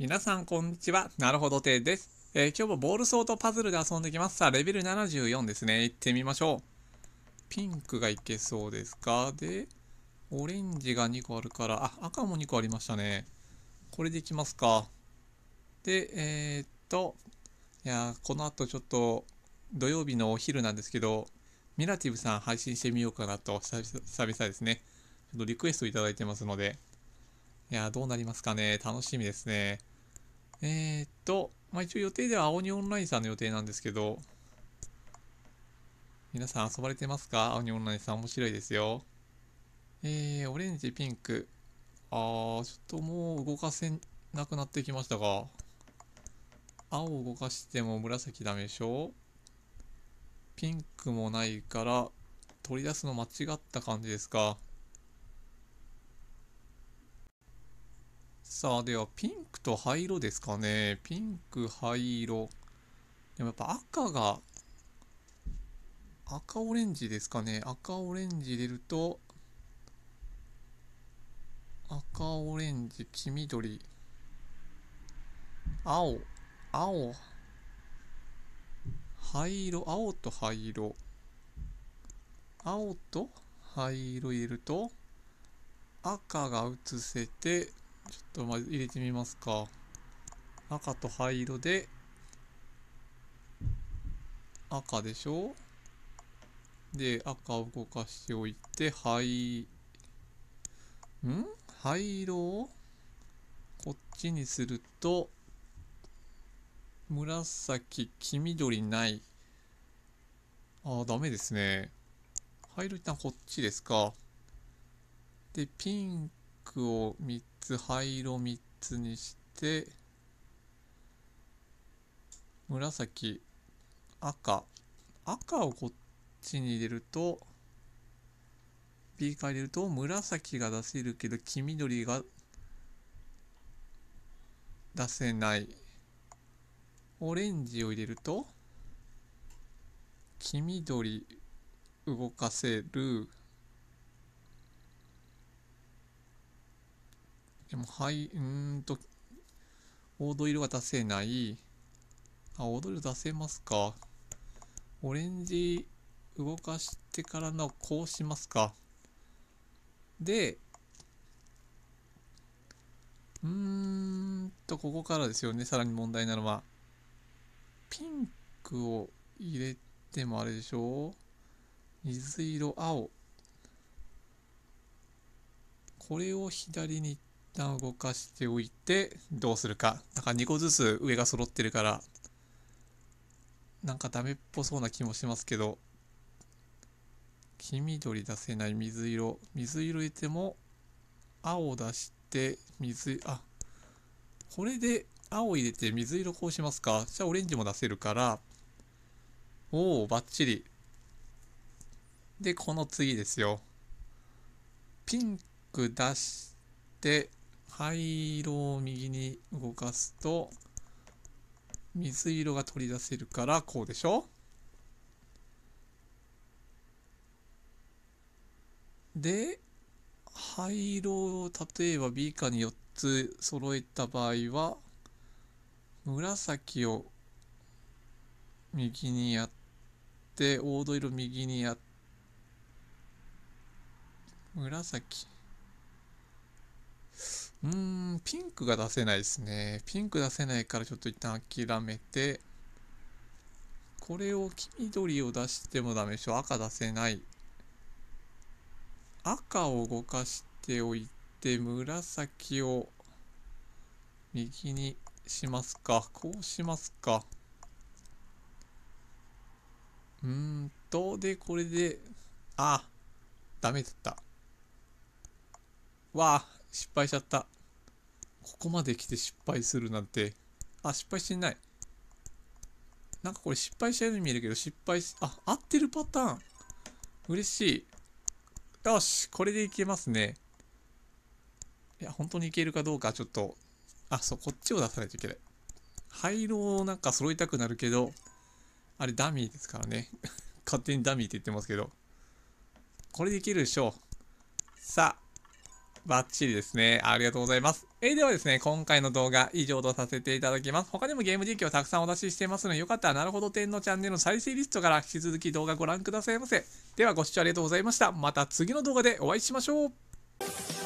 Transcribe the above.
皆さんこんにちは。なるほど亭です、えー、今日もボールソートパズルで遊んできます。さあ、レベル74ですね。行ってみましょう。ピンクがいけそうですかで、オレンジが2個あるから、あ、赤も2個ありましたね。これでいきますか。で、えー、っと、いやこの後ちょっと土曜日のお昼なんですけど、ミラティブさん配信してみようかなと、久々ですね。ちょっとリクエストいただいてますので、いやどうなりますかね。楽しみですね。えー、っと、まあ、一応予定では青鬼オンラインさんの予定なんですけど、皆さん遊ばれてますか青鬼オンラインさん面白いですよ。えー、オレンジ、ピンク。あー、ちょっともう動かせなくなってきましたが、青を動かしても紫ダメでしょピンクもないから、取り出すの間違った感じですか。さあではピンクと灰色ですかねピンク灰色でもやっぱ赤が赤オレンジですかね赤オレンジ入れると赤オレンジ黄緑青青灰色青と灰色青と灰色入れると赤が映せてちょっとまず入れてみますか。赤と灰色で、赤でしょで、赤を動かしておいて、灰、ん灰色をこっちにすると、紫、黄緑ない。ああ、ダメですね。灰色一旦こっちですか。で、ピンクを3つ灰色3つにして紫赤赤をこっちに入れると B から入れると紫が出せるけど黄緑が出せないオレンジを入れると黄緑動かせるでも、はい、うんと、黄土色が出せない。あ、黄土色出せますか。オレンジ動かしてからのこうしますか。で、うーんと、ここからですよね。さらに問題なのは。ピンクを入れてもあれでしょ水色、青。これを左に行って、旦動かしておいてどうするかなんか2個ずつ上が揃ってるからなんかダメっぽそうな気もしますけど黄緑出せない水色水色入れても青出して水あこれで青入れて水色こうしますかじゃあオレンジも出せるからおおバッチリでこの次ですよピンク出して灰色を右に動かすと水色が取り出せるからこうでしょで灰色を例えば B かに4つ揃えた場合は紫を右にやって黄土色右にやって紫うーん、ピンクが出せないですね。ピンク出せないからちょっと一旦諦めて、これを黄緑を出してもダメでしょ。赤出せない。赤を動かしておいて、紫を右にしますか。こうしますか。うーんと、で、これで、あ、ダメだった。わあ。失敗しちゃった。ここまで来て失敗するなんて。あ、失敗してない。なんかこれ失敗したように見えるけど、失敗し、あ、合ってるパターン。嬉しい。よし、これでいけますね。いや、本当にいけるかどうか、ちょっと。あ、そう、こっちを出さないといけない。灰色をなんか揃いたくなるけど、あれダミーですからね。勝手にダミーって言ってますけど。これでいけるでしょう。さあ。バッチリですね。ありがとうございます。えー、ではですね、今回の動画以上とさせていただきます。他にもゲーム実況をたくさんお出ししていますので、よかったらなるほど点のチャンネルの再生リストから引き続き動画ご覧くださいませ。ではご視聴ありがとうございました。また次の動画でお会いしましょう。